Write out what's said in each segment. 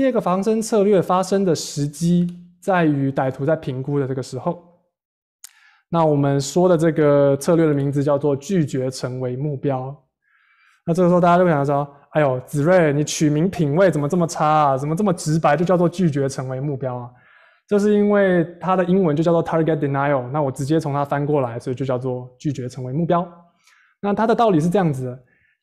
第二个防身策略发生的时机，在于歹徒在评估的这个时候。那我们说的这个策略的名字叫做“拒绝成为目标”。那这个时候大家就会想说：“哎呦，子睿，你取名品味怎么这么差啊？怎么这么直白，就叫做‘拒绝成为目标’啊？”这是因为它的英文就叫做 “target denial”。那我直接从它翻过来，所以就叫做“拒绝成为目标”。那它的道理是这样子。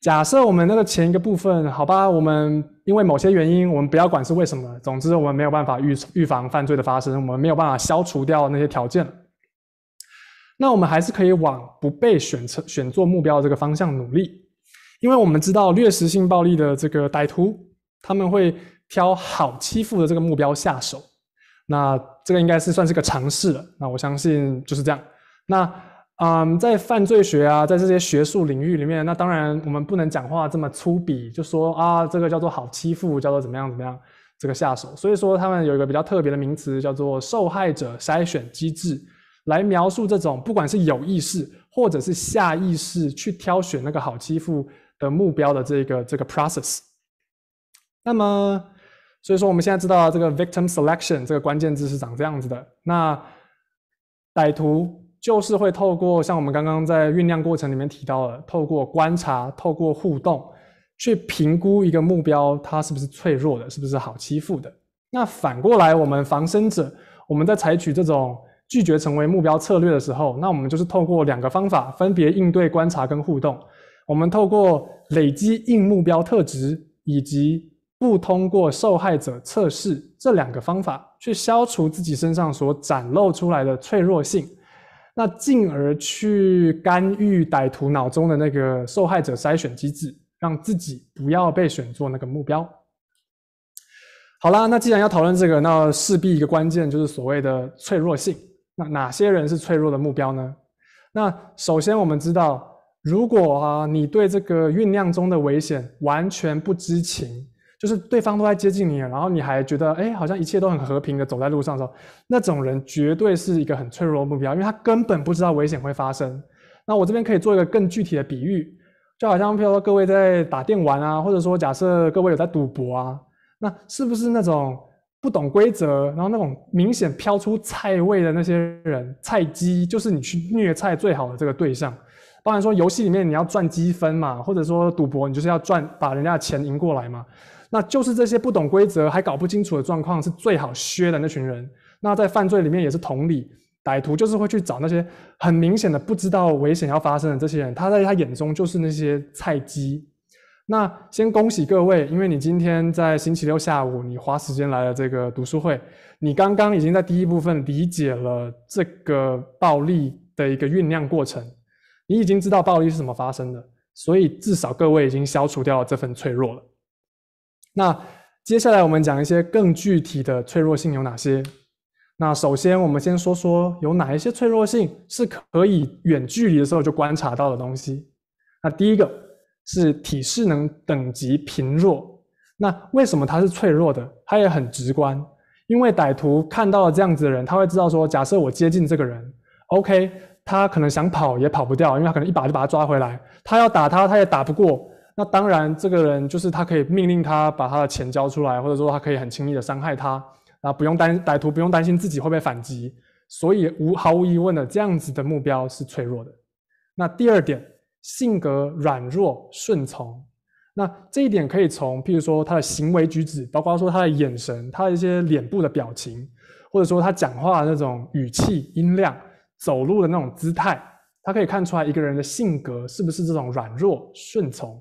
假设我们那个前一个部分，好吧，我们因为某些原因，我们不要管是为什么，总之我们没有办法预预防犯罪的发生，我们没有办法消除掉那些条件那我们还是可以往不被选成选做目标的这个方向努力，因为我们知道掠食性暴力的这个歹徒，他们会挑好欺负的这个目标下手。那这个应该是算是个尝试了。那我相信就是这样。那。嗯，在犯罪学啊，在这些学术领域里面，那当然我们不能讲话这么粗鄙，就说啊，这个叫做好欺负，叫做怎么样怎么样，这个下手。所以说，他们有一个比较特别的名词，叫做受害者筛选机制，来描述这种不管是有意识或者是下意识去挑选那个好欺负的目标的这个这个 process。那么，所以说我们现在知道这个 victim selection 这个关键字是长这样子的。那歹徒。就是会透过像我们刚刚在酝酿过程里面提到的，透过观察、透过互动，去评估一个目标它是不是脆弱的，是不是好欺负的。那反过来，我们防身者我们在采取这种拒绝成为目标策略的时候，那我们就是透过两个方法分别应对观察跟互动。我们透过累积硬目标特质以及不通过受害者测试这两个方法，去消除自己身上所展露出来的脆弱性。那进而去干预歹徒脑中的那个受害者筛选机制，让自己不要被选做那个目标。好啦，那既然要讨论这个，那势必一个关键就是所谓的脆弱性。那哪些人是脆弱的目标呢？那首先我们知道，如果啊你对这个酝酿中的危险完全不知情。就是对方都在接近你，然后你还觉得哎，好像一切都很和平的走在路上的时候，那种人绝对是一个很脆弱的目标，因为他根本不知道危险会发生。那我这边可以做一个更具体的比喻，就好像比如说各位在打电玩啊，或者说假设各位有在赌博啊，那是不是那种不懂规则，然后那种明显飘出菜味的那些人，菜鸡，就是你去虐菜最好的这个对象。当然说游戏里面你要赚积分嘛，或者说赌博你就是要赚把人家的钱赢过来嘛。那就是这些不懂规则还搞不清楚的状况是最好削的那群人。那在犯罪里面也是同理，歹徒就是会去找那些很明显的不知道危险要发生的这些人，他在他眼中就是那些菜鸡。那先恭喜各位，因为你今天在星期六下午你花时间来了这个读书会，你刚刚已经在第一部分理解了这个暴力的一个酝酿过程，你已经知道暴力是怎么发生的，所以至少各位已经消除掉了这份脆弱了。那接下来我们讲一些更具体的脆弱性有哪些。那首先我们先说说有哪一些脆弱性是可以远距离的时候就观察到的东西。那第一个是体势能等级贫弱。那为什么它是脆弱的？它也很直观，因为歹徒看到了这样子的人，他会知道说，假设我接近这个人，OK，他可能想跑也跑不掉，因为他可能一把就把他抓回来。他要打他，他也打不过。那当然，这个人就是他可以命令他把他的钱交出来，或者说他可以很轻易的伤害他，啊，不用担歹徒不用担心自己会被反击。所以无毫无疑问的，这样子的目标是脆弱的。那第二点，性格软弱顺从。那这一点可以从譬如说他的行为举止，包括说他的眼神、他的一些脸部的表情，或者说他讲话的那种语气音量、走路的那种姿态，他可以看出来一个人的性格是不是这种软弱顺从。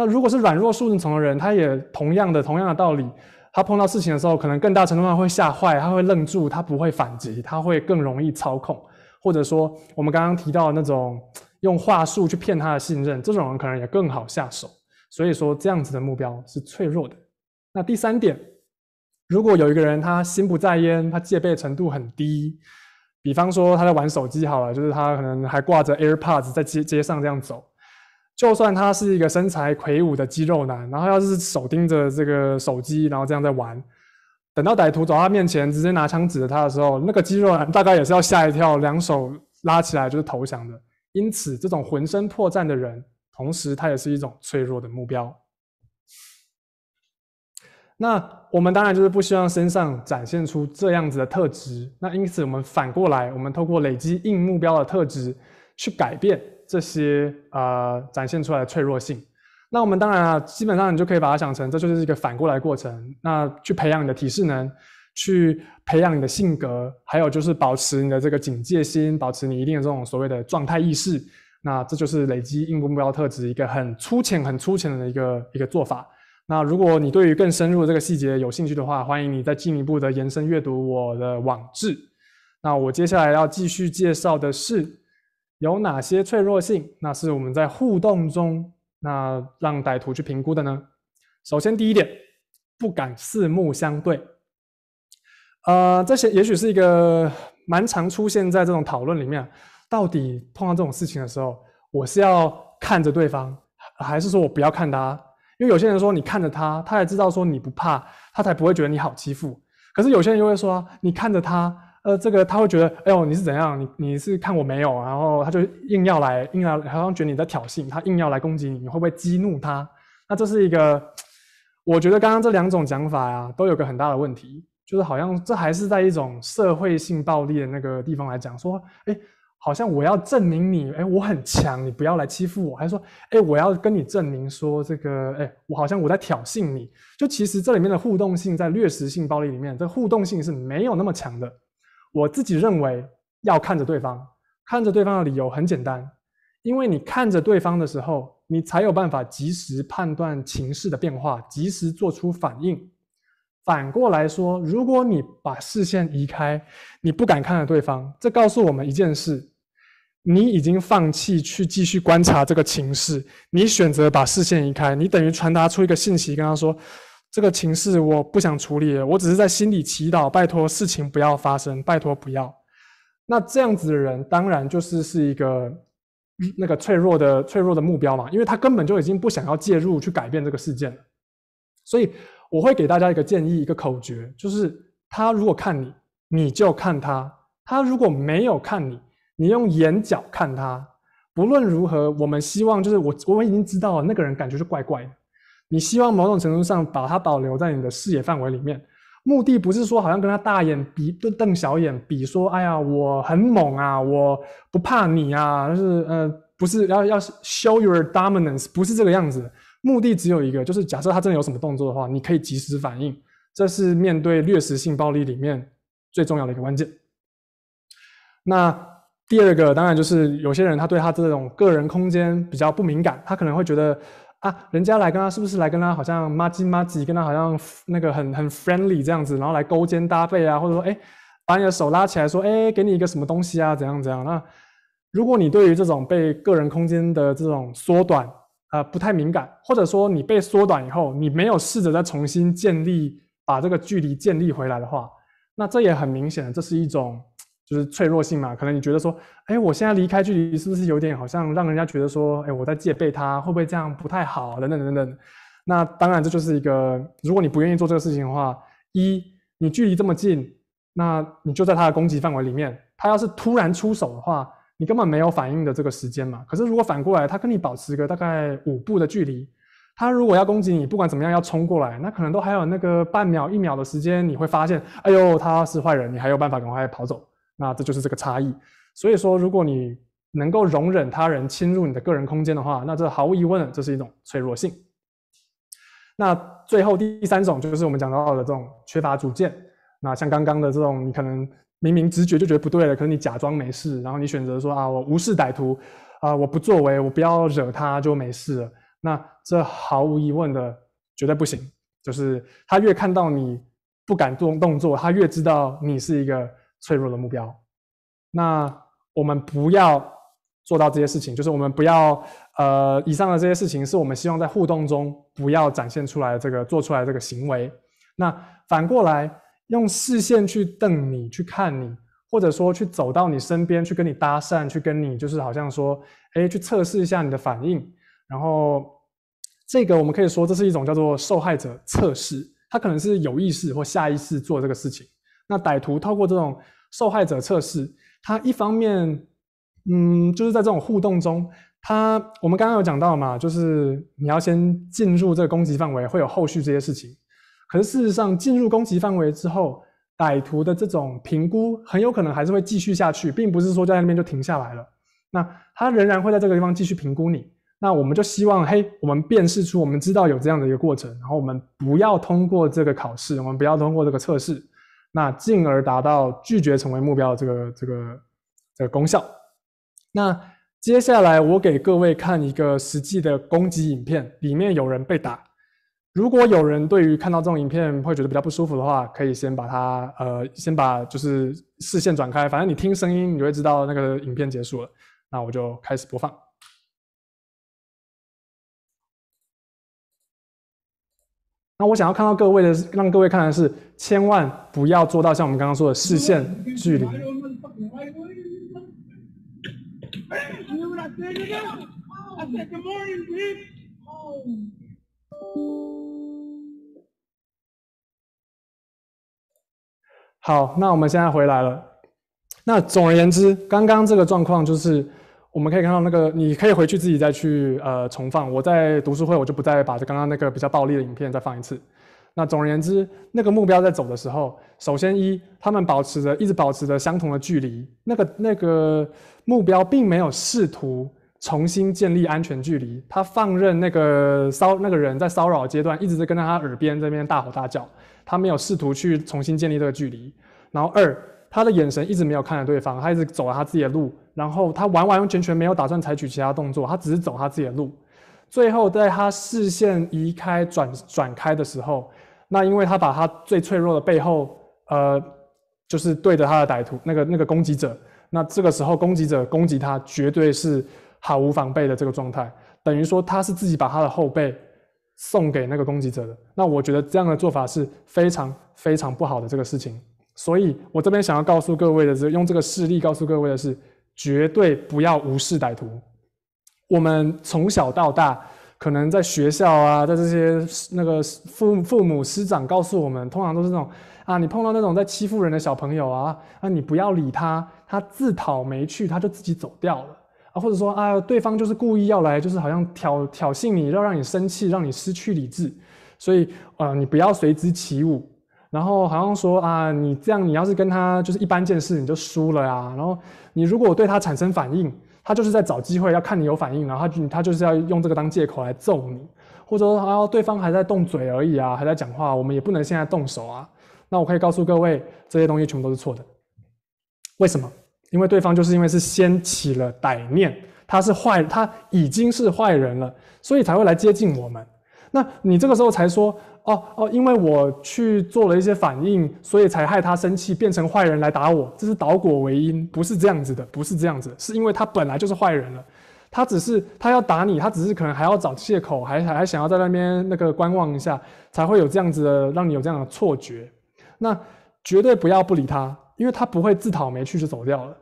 那如果是软弱、数字的人，他也同样的、同样的道理，他碰到事情的时候，可能更大程度上会吓坏，他会愣住，他不会反击，他会更容易操控，或者说，我们刚刚提到那种用话术去骗他的信任，这种人可能也更好下手。所以说，这样子的目标是脆弱的。那第三点，如果有一个人他心不在焉，他戒备程度很低，比方说他在玩手机好了，就是他可能还挂着 AirPods 在街街上这样走。就算他是一个身材魁梧的肌肉男，然后要是手盯着这个手机，然后这样在玩，等到歹徒走到面前，直接拿枪指着他的时候，那个肌肉男大概也是要吓一跳，两手拉起来就是投降的。因此，这种浑身破绽的人，同时他也是一种脆弱的目标。那我们当然就是不希望身上展现出这样子的特质。那因此，我们反过来，我们透过累积硬目标的特质去改变。这些啊展现出来的脆弱性，那我们当然啊，基本上你就可以把它想成，这就是一个反过来过程。那去培养你的体适能，去培养你的性格，还有就是保持你的这个警戒心，保持你一定的这种所谓的状态意识。那这就是累积硬目标特质一个很粗浅、很粗浅的一个一个做法。那如果你对于更深入的这个细节有兴趣的话，欢迎你再进一步的延伸阅读我的网志。那我接下来要继续介绍的是。有哪些脆弱性？那是我们在互动中，那让歹徒去评估的呢？首先，第一点，不敢四目相对。呃，这些也许是一个蛮常出现在这种讨论里面。到底碰到这种事情的时候，我是要看着对方，还是说我不要看他？因为有些人说你看着他，他才知道说你不怕，他才不会觉得你好欺负。可是有些人又会说，你看着他。呃，这个他会觉得，哎呦，你是怎样？你你是看我没有？然后他就硬要来，硬要好像觉得你在挑衅，他硬要来攻击你，你会不会激怒他？那这是一个，我觉得刚刚这两种讲法呀，都有个很大的问题，就是好像这还是在一种社会性暴力的那个地方来讲，说，哎，好像我要证明你，哎，我很强，你不要来欺负我，还是说，哎，我要跟你证明说这个，哎，我好像我在挑衅你。就其实这里面的互动性，在掠食性暴力里面，这互动性是没有那么强的。我自己认为要看着对方，看着对方的理由很简单，因为你看着对方的时候，你才有办法及时判断情势的变化，及时做出反应。反过来说，如果你把视线移开，你不敢看着对方，这告诉我们一件事：你已经放弃去继续观察这个情势，你选择把视线移开，你等于传达出一个信息，跟他说。这个情势我不想处理，我只是在心里祈祷，拜托事情不要发生，拜托不要。那这样子的人，当然就是是一个那个脆弱的、脆弱的目标嘛，因为他根本就已经不想要介入去改变这个事件了。所以我会给大家一个建议，一个口诀，就是他如果看你，你就看他；他如果没有看你，你用眼角看他。不论如何，我们希望就是我，我已经知道了那个人感觉是怪怪的。你希望某种程度上把它保留在你的视野范围里面，目的不是说好像跟他大眼比瞪瞪小眼比说，哎呀，我很猛啊，我不怕你啊，就是呃，不是要要 show your dominance，不是这个样子。目的只有一个，就是假设他真的有什么动作的话，你可以及时反应，这是面对掠食性暴力里面最重要的一个关键。那第二个当然就是有些人他对他这种个人空间比较不敏感，他可能会觉得。啊，人家来跟他是不是来跟他好像妈吉妈吉，跟他好像那个很很 friendly 这样子，然后来勾肩搭背啊，或者说哎，把你的手拉起来，说哎，给你一个什么东西啊，怎样怎样？那如果你对于这种被个人空间的这种缩短啊不太敏感，或者说你被缩短以后，你没有试着再重新建立把这个距离建立回来的话，那这也很明显，这是一种。就是脆弱性嘛，可能你觉得说，哎，我现在离开距离是不是有点好像让人家觉得说，哎，我在戒备他，会不会这样不太好？等等等等。那当然，这就是一个，如果你不愿意做这个事情的话，一你距离这么近，那你就在他的攻击范围里面，他要是突然出手的话，你根本没有反应的这个时间嘛。可是如果反过来，他跟你保持个大概五步的距离，他如果要攻击你，不管怎么样要冲过来，那可能都还有那个半秒一秒的时间，你会发现，哎呦，他是坏人，你还有办法赶快跑走。那这就是这个差异，所以说，如果你能够容忍他人侵入你的个人空间的话，那这毫无疑问，这是一种脆弱性。那最后第三种就是我们讲到的这种缺乏主见。那像刚刚的这种，你可能明明直觉就觉得不对了，可是你假装没事，然后你选择说啊，我无视歹徒，啊，我不作为，我不要惹他，就没事了。那这毫无疑问的绝对不行，就是他越看到你不敢动动作，他越知道你是一个。脆弱的目标，那我们不要做到这些事情，就是我们不要呃，以上的这些事情是我们希望在互动中不要展现出来这个做出来这个行为。那反过来用视线去瞪你去看你，或者说去走到你身边去跟你搭讪，去跟你就是好像说，哎，去测试一下你的反应。然后这个我们可以说这是一种叫做受害者测试，他可能是有意识或下意识做这个事情。那歹徒透过这种受害者测试，他一方面，嗯，就是在这种互动中，他我们刚刚有讲到嘛，就是你要先进入这个攻击范围，会有后续这些事情。可是事实上，进入攻击范围之后，歹徒的这种评估很有可能还是会继续下去，并不是说在那边就停下来了。那他仍然会在这个地方继续评估你。那我们就希望，嘿，我们辨识出，我们知道有这样的一个过程，然后我们不要通过这个考试，我们不要通过这个测试。那进而达到拒绝成为目标这个这个这个功效。那接下来我给各位看一个实际的攻击影片，里面有人被打。如果有人对于看到这种影片会觉得比较不舒服的话，可以先把它呃先把就是视线转开，反正你听声音，你就会知道那个影片结束了。那我就开始播放。那我想要看到各位的，让各位看的是，千万不要做到像我们刚刚说的视线距离。好，那我们现在回来了。那总而言之，刚刚这个状况就是。我们可以看到那个，你可以回去自己再去呃重放。我在读书会我就不再把刚刚那个比较暴力的影片再放一次。那总而言之，那个目标在走的时候，首先一，他们保持着一直保持着相同的距离，那个那个目标并没有试图重新建立安全距离，他放任那个骚那个人在骚扰阶段，一直在跟在他耳边这边大吼大叫，他没有试图去重新建立这个距离。然后二，他的眼神一直没有看着对方，他一直走了他自己的路。然后他完完全全没有打算采取其他动作，他只是走他自己的路。最后在他视线移开、转转开的时候，那因为他把他最脆弱的背后，呃，就是对着他的歹徒那个那个攻击者，那这个时候攻击者攻击他绝对是毫无防备的这个状态，等于说他是自己把他的后背送给那个攻击者的。那我觉得这样的做法是非常非常不好的这个事情。所以我这边想要告诉各位的是，用这个事例告诉各位的是。绝对不要无视歹徒。我们从小到大，可能在学校啊，在这些那个父父母师长告诉我们，通常都是那种啊，你碰到那种在欺负人的小朋友啊，那你不要理他，他自讨没趣，他就自己走掉了啊。或者说啊，对方就是故意要来，就是好像挑挑衅你，要让你生气，让你失去理智。所以啊，你不要随之起舞。然后好像说啊，你这样，你要是跟他就是一般见识，你就输了啊。然后你如果对他产生反应，他就是在找机会要看你有反应，然后他就他就是要用这个当借口来揍你，或者说啊，对方还在动嘴而已啊，还在讲话，我们也不能现在动手啊。那我可以告诉各位，这些东西全部都是错的。为什么？因为对方就是因为是先起了歹念，他是坏，他已经是坏人了，所以才会来接近我们。那你这个时候才说哦哦，因为我去做了一些反应，所以才害他生气，变成坏人来打我。这是导果为因，不是这样子的，不是这样子，是因为他本来就是坏人了，他只是他要打你，他只是可能还要找借口，还还想要在那边那个观望一下，才会有这样子的让你有这样的错觉。那绝对不要不理他，因为他不会自讨没趣就走掉了。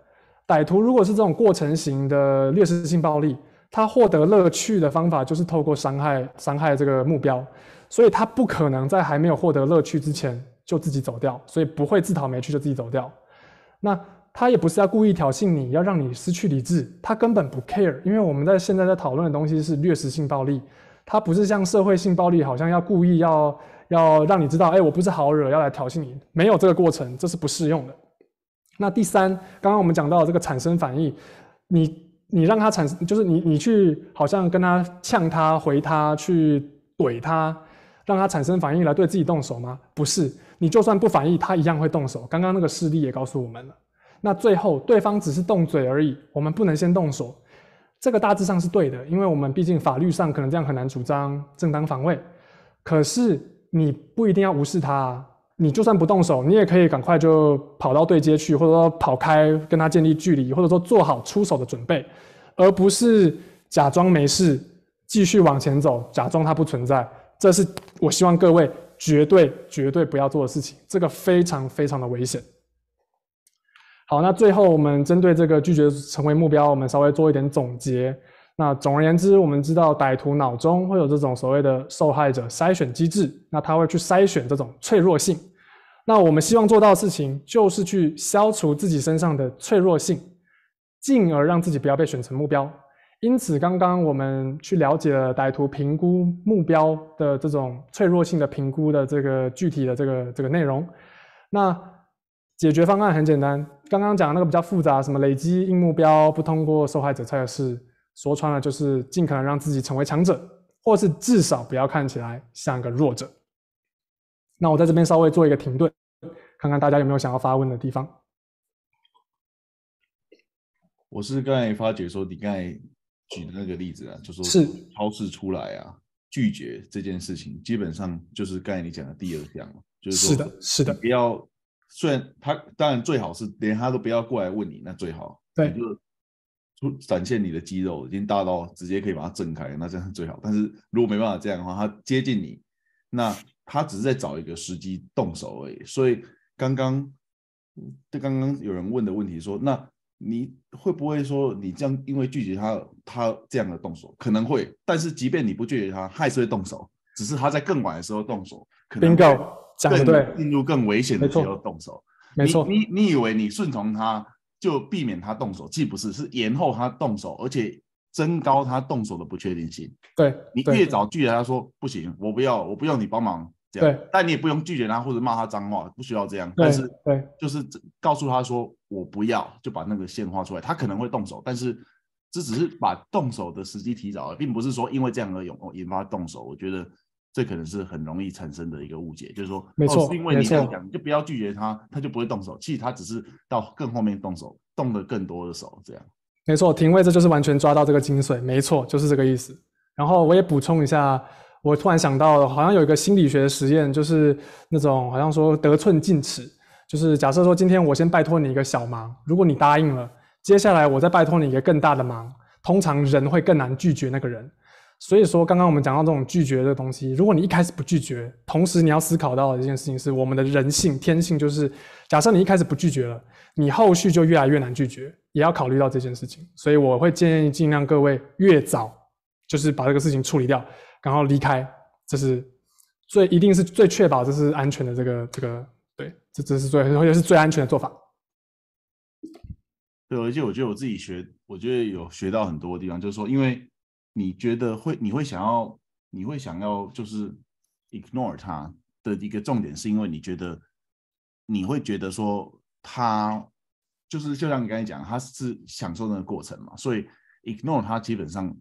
歹徒如果是这种过程型的掠食性暴力。他获得乐趣的方法就是透过伤害伤害这个目标，所以他不可能在还没有获得乐趣之前就自己走掉，所以不会自讨没趣就自己走掉。那他也不是要故意挑衅你，要让你失去理智，他根本不 care。因为我们在现在在讨论的东西是掠食性暴力，他不是像社会性暴力，好像要故意要要让你知道，哎，我不是好惹，要来挑衅你，没有这个过程，这是不适用的。那第三，刚刚我们讲到这个产生反应，你。你让他产，生，就是你你去，好像跟他呛他回他去怼他，让他产生反应来对自己动手吗？不是，你就算不反应，他一样会动手。刚刚那个事例也告诉我们了，那最后对方只是动嘴而已，我们不能先动手。这个大致上是对的，因为我们毕竟法律上可能这样很难主张正当防卫，可是你不一定要无视他。你就算不动手，你也可以赶快就跑到对接去，或者说跑开，跟他建立距离，或者说做好出手的准备，而不是假装没事继续往前走，假装它不存在。这是我希望各位绝对绝对不要做的事情，这个非常非常的危险。好，那最后我们针对这个拒绝成为目标，我们稍微做一点总结。那总而言之，我们知道歹徒脑中会有这种所谓的受害者筛选机制，那他会去筛选这种脆弱性。那我们希望做到的事情就是去消除自己身上的脆弱性，进而让自己不要被选成目标。因此，刚刚我们去了解了歹徒评估目标的这种脆弱性的评估的这个具体的这个这个内容。那解决方案很简单，刚刚讲那个比较复杂，什么累积硬目标不通过受害者测试，说穿了，就是尽可能让自己成为强者，或是至少不要看起来像个弱者。那我在这边稍微做一个停顿，看看大家有没有想要发问的地方。我是刚才发觉说，你刚才举的那个例子啊，就说超市出来啊，拒绝这件事情，基本上就是刚才你讲的第二项嘛，就是说的，是的，不要，虽然他当然最好是连他都不要过来问你，那最好，对，就。展现你的肌肉已经大到直接可以把它震开，那这样是最好。但是如果没办法这样的话，他接近你，那他只是在找一个时机动手而已。所以刚刚对刚刚有人问的问题说，那你会不会说你这样因为拒绝他，他这样的动手可能会？但是即便你不拒绝他，还是会动手，只是他在更晚的时候动手，可能更进入更危险的时候动手。没错，你你以为你顺从他？就避免他动手，既不是是延后他动手，而且增高他动手的不确定性。对你越早拒绝他说不行，我不要，我不要你帮忙这样。对，但你也不用拒绝他或者骂他脏话，不需要这样。但是对，就是告诉他说我不要，就把那个线画出来。他可能会动手，但是这只是把动手的时机提早，了，并不是说因为这样而引引发动手。我觉得。这可能是很容易产生的一个误解，就是说，没错，因位你这样讲，你就不要拒绝他，他就不会动手。其实他只是到更后面动手，动了更多的手，这样。没错，停位这就是完全抓到这个精髓，没错，就是这个意思。然后我也补充一下，我突然想到，好像有一个心理学实验，就是那种好像说得寸进尺，就是假设说今天我先拜托你一个小忙，如果你答应了，接下来我再拜托你一个更大的忙，通常人会更难拒绝那个人。所以说，刚刚我们讲到这种拒绝的东西，如果你一开始不拒绝，同时你要思考到的一件事情，是我们的人性天性，就是假设你一开始不拒绝了，你后续就越来越难拒绝，也要考虑到这件事情。所以我会建议尽量各位越早，就是把这个事情处理掉，然后离开，这是最一定是最确保这是安全的这个这个对，这这是最也是最安全的做法。对，而且我觉得我自己学，我觉得有学到很多地方，就是说因为。你觉得会？你会想要？你会想要就是 ignore 它的一个重点，是因为你觉得你会觉得说他就是就像你刚才讲，他是享受那个过程嘛，所以 ignore 他基本上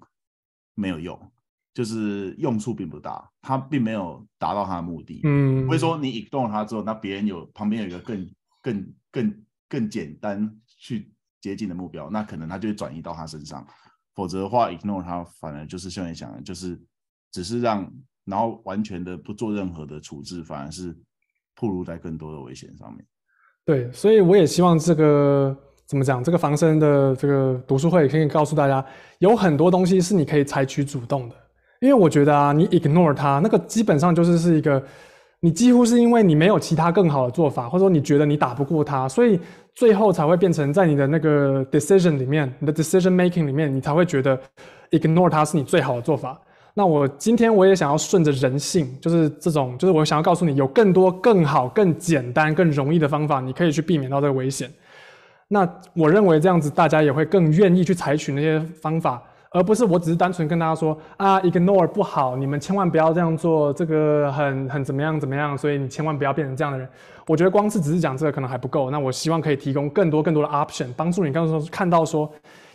没有用，就是用处并不大，他并没有达到他的目的。嗯，所以说你 ignore 他之后，那别人有旁边有一个更更更更简单去接近的目标，那可能他就转移到他身上。否则的话，ignore 它反而就是像你讲的，就是只是让然后完全的不做任何的处置，反而是暴露在更多的危险上面。对，所以我也希望这个怎么讲，这个防身的这个读书会可以告诉大家，有很多东西是你可以采取主动的，因为我觉得啊，你 ignore 它，那个基本上就是是一个。你几乎是因为你没有其他更好的做法，或者说你觉得你打不过他，所以最后才会变成在你的那个 decision 里面，你的 decision making 里面，你才会觉得 ignore 它是你最好的做法。那我今天我也想要顺着人性，就是这种，就是我想要告诉你，有更多更好、更简单、更容易的方法，你可以去避免到这个危险。那我认为这样子大家也会更愿意去采取那些方法。而不是我只是单纯跟大家说啊，ignore 不好，你们千万不要这样做，这个很很怎么样怎么样，所以你千万不要变成这样的人。我觉得光是只是讲这个可能还不够，那我希望可以提供更多更多的 option，帮助你刚刚说看到说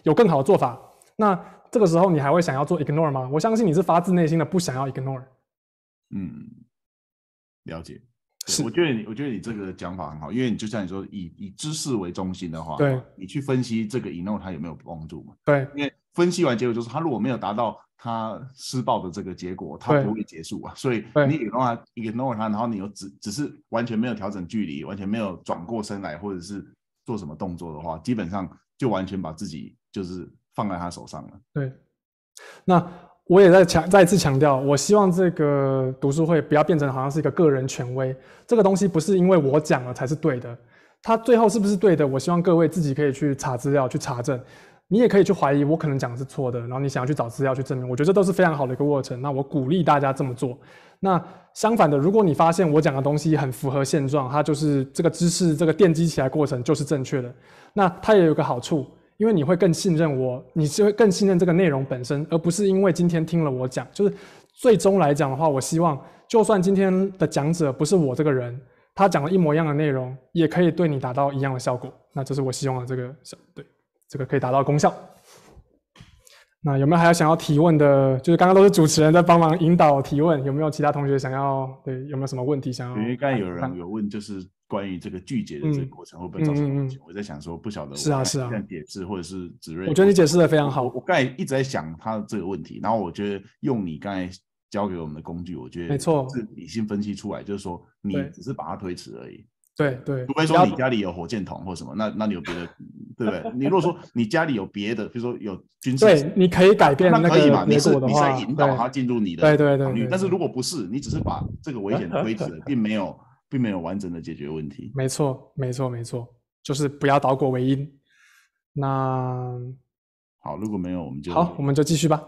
有更好的做法。那这个时候你还会想要做 ignore 吗？我相信你是发自内心的不想要 ignore。嗯，了解。我觉得你，我觉得你这个讲法很好，因为你就像你说，以以知识为中心的话，对，你去分析这个 ignore 它有没有帮助嘛？对，因为分析完结果就是，他如果没有达到他施暴的这个结果，他不会结束啊。所以你让他 ignore 它，然后你又只只是完全没有调整距离，完全没有转过身来，或者是做什么动作的话，基本上就完全把自己就是放在他手上了。对，那。我也在强再一次强调，我希望这个读书会不要变成好像是一个个人权威。这个东西不是因为我讲了才是对的，它最后是不是对的，我希望各位自己可以去查资料去查证。你也可以去怀疑我可能讲的是错的，然后你想要去找资料去证明。我觉得这都是非常好的一个过程。那我鼓励大家这么做。那相反的，如果你发现我讲的东西很符合现状，它就是这个知识这个奠基起来过程就是正确的。那它也有个好处。因为你会更信任我，你是会更信任这个内容本身，而不是因为今天听了我讲。就是最终来讲的话，我希望就算今天的讲者不是我这个人，他讲了一模一样的内容，也可以对你达到一样的效果。那这是我希望的这个效，对，这个可以达到功效。那有没有还要想要提问的？就是刚刚都是主持人在帮忙引导提问，有没有其他同学想要？对，有没有什么问题想要？为刚才有人有问，就是关于这个拒绝的这个过程会不会造成问题？我在想说，不晓得是啊是啊，这样解释或者是子睿，我觉得你解释的非常好。我刚才一直在想他这个问题，然后我觉得用你刚才教给我们的工具，我觉得没错，是理性分析出来，就是说你只是把它推迟而已。对对，除非说你家里有火箭筒或什么，那那你有别的，对不对？你如果说 你家里有别的，比如说有军事，对，你可以改变那个，可以嘛？你是你在引导他进入你的对对对但是如果不是，你只是把这个危险规则，并没有并没有完整的解决问题。没错没错没错，就是不要导果为因。那好，如果没有，我们就好，我们就继续吧。